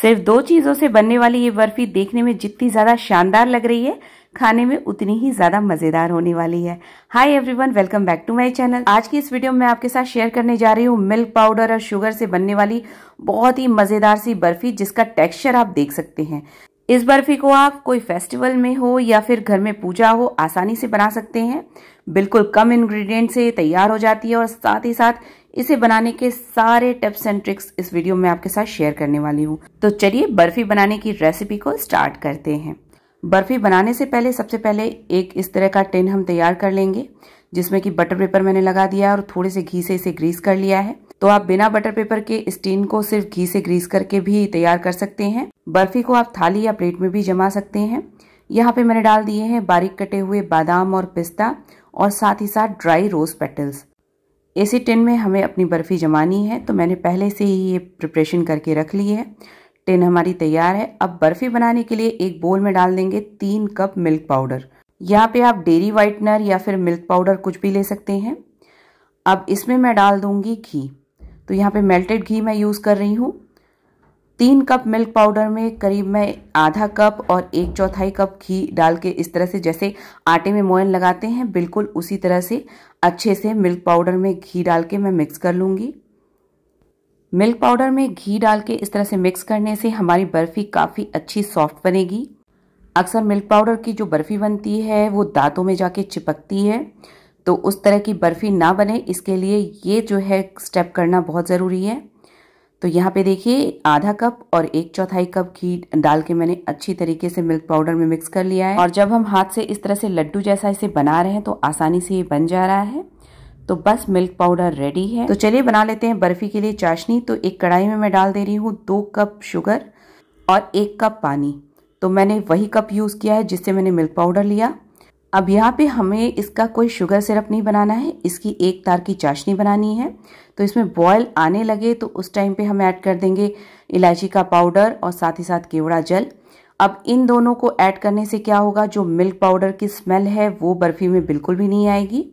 सिर्फ दो चीज़ों से बनने वाली ये बर्फ़ी देखने में जितनी ज़्यादा शानदार लग रही है खाने में उतनी ही ज़्यादा मज़ेदार होने वाली है hi everyone welcome back to my channel आज की इस वीडियो में मैं आपके साथ शेयर करने जा रही हूँ मिल्क पाउडर और शुगर से बनने वाली बहुत ही मज़ेदार सी बर्फ़ी जिसका टेक्स्चर आप देख सकते हैं इस बर्फ़ी को आप कोई फेस्टिवल में हो या फिर घर में पूजा हो आसानी से बना सकते हैं बिल्कुल कम इंग्रेडिएंट से तैयार हो जाती है और साथ ही साथ इसे बनाने के सारे टिप्स एंड ट्रिक्स इस वीडियो में आपके साथ शेयर करने वाली हूँ तो चलिए बर्फी बनाने की रेसिपी को स्टार्ट करते हैं बर्फी बनाने से पहले सबसे पहले एक इस तरह का टिन हम तैयार कर लेंगे जिसमें कि बटर पेपर मैंने लगा दिया और थोड़े से घी से इसे ग्रीस कर लिया है तो आप बिना बटर पेपर के इस टीन को सिर्फ घी से ग्रीस करके भी तैयार कर सकते हैं बर्फी को आप थाली या प्लेट में भी जमा सकते हैं यहाँ पे मैंने डाल दिए हैं बारीक कटे हुए बादाम और पिस्ता और साथ ही साथ ड्राई रोज पेटल्स एसी टिन में हमें अपनी बर्फ़ी जमानी है तो मैंने पहले से ही ये प्रिपरेशन करके रख ली है टिन हमारी तैयार है अब बर्फ़ी बनाने के लिए एक बोल में डाल देंगे तीन कप मिल्क पाउडर यहाँ पे आप डेरी वाइटनर या फिर मिल्क पाउडर कुछ भी ले सकते हैं अब इसमें मैं डाल दूंगी घी तो यहाँ पे मेल्टेड घी मैं यूज़ कर रही हूँ तीन कप मिल्क पाउडर में करीब मैं आधा कप और एक चौथाई कप घी डाल के इस तरह से जैसे आटे में मोयन लगाते हैं बिल्कुल उसी तरह से अच्छे से मिल्क पाउडर में घी डाल के मैं मिक्स कर लूँगी मिल्क पाउडर में घी डाल के इस तरह से मिक्स करने से हमारी बर्फ़ी काफ़ी अच्छी सॉफ्ट बनेगी अक्सर मिल्क पाउडर की जो बर्फ़ी बनती है वो दांतों में जाके चिपकती है तो उस तरह की बर्फ़ी ना बने इसके लिए ये जो है स्टेप करना बहुत ज़रूरी है तो यहाँ पे देखिए आधा कप और एक चौथाई कप घी डाल के मैंने अच्छी तरीके से मिल्क पाउडर में मिक्स कर लिया है और जब हम हाथ से इस तरह से लड्डू जैसा इसे बना रहे हैं तो आसानी से ये बन जा रहा है तो बस मिल्क पाउडर रेडी है तो चलिए बना लेते हैं बर्फी के लिए चाशनी तो एक कढ़ाई में मैं डाल दे रही हूँ दो कप शुगर और एक कप पानी तो मैंने वही कप यूज़ किया है जिससे मैंने मिल्क पाउडर लिया अब यहाँ पे हमें इसका कोई शुगर सिरप नहीं बनाना है इसकी एक तार की चाशनी बनानी है तो इसमें बॉयल आने लगे तो उस टाइम पे हम ऐड कर देंगे इलायची का पाउडर और साथ ही साथ केवड़ा जल अब इन दोनों को ऐड करने से क्या होगा जो मिल्क पाउडर की स्मेल है वो बर्फ़ी में बिल्कुल भी नहीं आएगी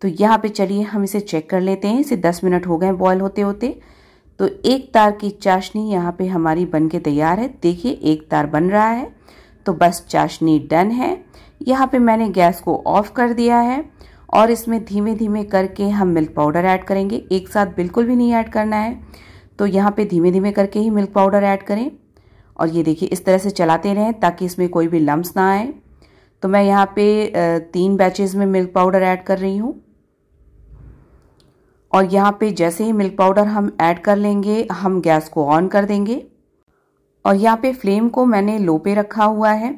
तो यहाँ पे चलिए हम इसे चेक कर लेते हैं इसे दस मिनट हो गए बॉयल होते होते तो एक तार की चाशनी यहाँ पे हमारी बन के तैयार है देखिए एक तार बन रहा है तो बस चाशनी डन है यहाँ पे मैंने गैस को ऑफ कर दिया है और इसमें धीमे धीमे करके हम मिल्क पाउडर ऐड करेंगे एक साथ बिल्कुल भी नहीं ऐड करना है तो यहाँ पे धीमे धीमे करके ही मिल्क पाउडर ऐड करें और ये देखिए इस तरह से चलाते रहें ताकि इसमें कोई भी लम्ब ना आए तो मैं यहाँ पे तीन बैचेज़ में मिल्क पाउडर ऐड कर रही हूँ और यहाँ पे जैसे ही मिल्क पाउडर हम ऐड कर लेंगे हम गैस को ऑन कर देंगे और यहाँ पे फ्लेम को मैंने लो पे रखा हुआ है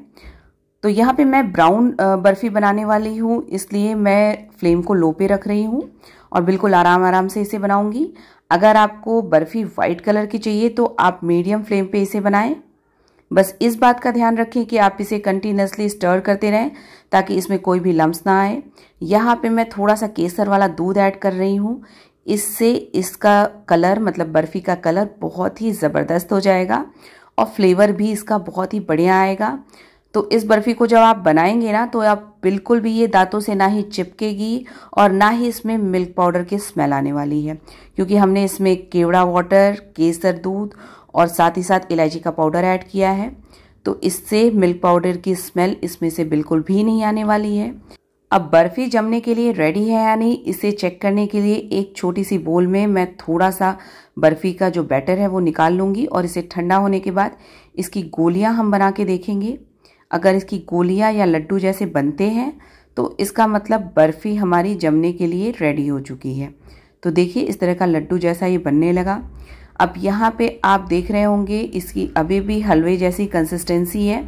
तो यहाँ पे मैं ब्राउन बर्फ़ी बनाने वाली हूँ इसलिए मैं फ्लेम को लो पे रख रही हूँ और बिल्कुल आराम आराम से इसे बनाऊँगी अगर आपको बर्फ़ी वाइट कलर की चाहिए तो आप मीडियम फ्लेम पे इसे बनाएं बस इस बात का ध्यान रखें कि आप इसे कंटिन्यूसली स्टर करते रहें ताकि इसमें कोई भी लम्स ना आए यहाँ पर मैं थोड़ा सा केसर वाला दूध ऐड कर रही हूँ इससे इसका कलर मतलब बर्फ़ी का कलर बहुत ही ज़बरदस्त हो जाएगा और फ्लेवर भी इसका बहुत ही बढ़िया आएगा तो इस बर्फ़ी को जब आप बनाएंगे ना तो आप बिल्कुल भी ये दांतों से ना ही चिपकेगी और ना ही इसमें मिल्क पाउडर की स्मेल आने वाली है क्योंकि हमने इसमें केवड़ा वाटर केसर दूध और साथ ही साथ इलायची का पाउडर ऐड किया है तो इससे मिल्क पाउडर की स्मेल इसमें से बिल्कुल भी नहीं आने वाली है अब बर्फ़ी जमने के लिए रेडी है या नहीं इसे चेक करने के लिए एक छोटी सी बोल में मैं थोड़ा सा बर्फ़ी का जो बैटर है वो निकाल लूँगी और इसे ठंडा होने के बाद इसकी गोलियाँ हम बना के देखेंगे अगर इसकी गोलियां या लड्डू जैसे बनते हैं तो इसका मतलब बर्फ़ी हमारी जमने के लिए रेडी हो चुकी है तो देखिए इस तरह का लड्डू जैसा ये बनने लगा अब यहाँ पे आप देख रहे होंगे इसकी अभी भी हलवे जैसी कंसिस्टेंसी है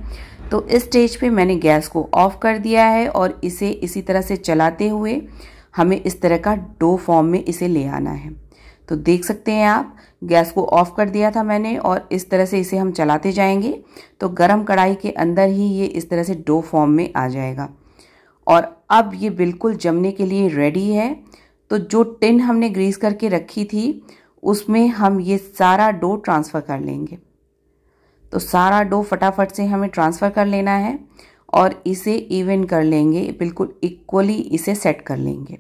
तो इस स्टेज पे मैंने गैस को ऑफ कर दिया है और इसे इसी तरह से चलाते हुए हमें इस तरह का डो फॉर्म में इसे ले आना है तो देख सकते हैं आप गैस को ऑफ कर दिया था मैंने और इस तरह से इसे हम चलाते जाएंगे तो गरम कढ़ाई के अंदर ही ये इस तरह से डो फॉर्म में आ जाएगा और अब ये बिल्कुल जमने के लिए रेडी है तो जो टिन हमने ग्रीस करके रखी थी उसमें हम ये सारा डो ट्रांसफ़र कर लेंगे तो सारा डो फटाफट से हमें ट्रांसफ़र कर लेना है और इसे इवेंट कर लेंगे बिल्कुल इक्वली इसे सेट कर लेंगे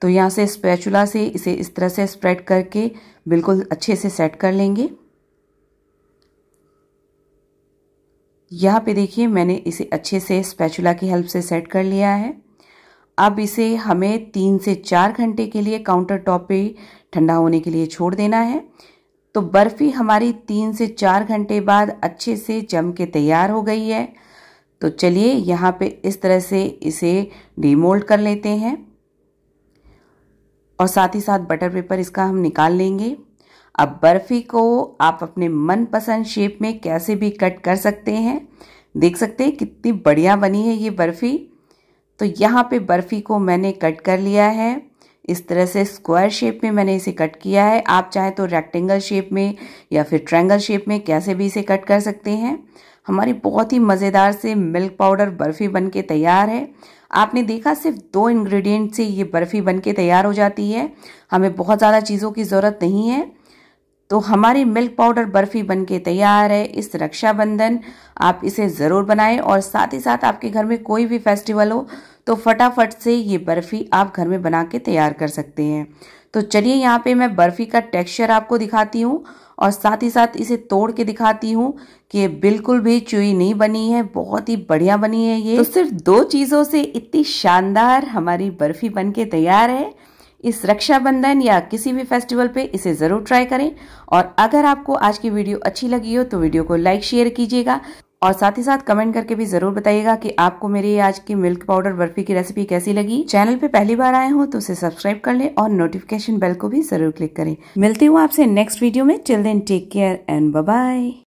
तो यहाँ से स्पैचुला से इसे इस तरह से स्प्रेड करके बिल्कुल अच्छे से सेट कर लेंगे यहाँ पे देखिए मैंने इसे अच्छे से स्पैचुला की हेल्प से सेट कर लिया है अब इसे हमें तीन से चार घंटे के लिए काउंटर टॉप पे ठंडा होने के लिए छोड़ देना है तो बर्फ़ी हमारी तीन से चार घंटे बाद अच्छे से जम के तैयार हो गई है तो चलिए यहाँ पे इस तरह से इसे डीमोल्ड कर लेते हैं और साथ ही साथ बटर पेपर इसका हम निकाल लेंगे अब बर्फ़ी को आप अपने मनपसंद शेप में कैसे भी कट कर सकते हैं देख सकते हैं कितनी बढ़िया बनी है ये बर्फ़ी तो यहाँ पे बर्फ़ी को मैंने कट कर लिया है इस तरह से स्क्वायर शेप में मैंने इसे कट किया है आप चाहे तो रेक्टेंगल शेप में या फिर ट्रैंगल शेप में कैसे भी इसे कट कर सकते हैं हमारी बहुत ही मज़ेदार से मिल्क पाउडर बर्फ़ी बन के तैयार है आपने देखा सिर्फ दो इंग्रेडिएंट से ये बर्फ़ी बन के तैयार हो जाती है हमें बहुत ज़्यादा चीज़ों की ज़रूरत नहीं है तो हमारी मिल्क पाउडर बर्फ़ी बन के तैयार है इस रक्षाबंधन आप इसे ज़रूर बनाएं और साथ ही साथ आपके घर में कोई भी फेस्टिवल हो तो फटाफट से ये बर्फ़ी आप घर में बना के तैयार कर सकते हैं तो चलिए यहाँ पे मैं बर्फ़ी का टेक्सचर आपको दिखाती हूँ और साथ ही साथ इसे तोड़ के दिखाती हूँ कि बिल्कुल भी चुई नहीं बनी है बहुत ही बढ़िया बनी है ये तो सिर्फ दो चीज़ों से इतनी शानदार हमारी बर्फ़ी बन के तैयार है इस रक्षाबंधन या किसी भी फेस्टिवल पे इसे ज़रूर ट्राई करें और अगर आपको आज की वीडियो अच्छी लगी हो तो वीडियो को लाइक शेयर कीजिएगा और साथ ही साथ कमेंट करके भी जरूर बताइएगा कि आपको मेरी आज की मिल्क पाउडर बर्फी की रेसिपी कैसी लगी चैनल पे पहली बार आए हो तो उसे सब्सक्राइब कर लें और नोटिफिकेशन बेल को भी जरूर क्लिक करें मिलती हूँ आपसे नेक्स्ट वीडियो में children take care and bye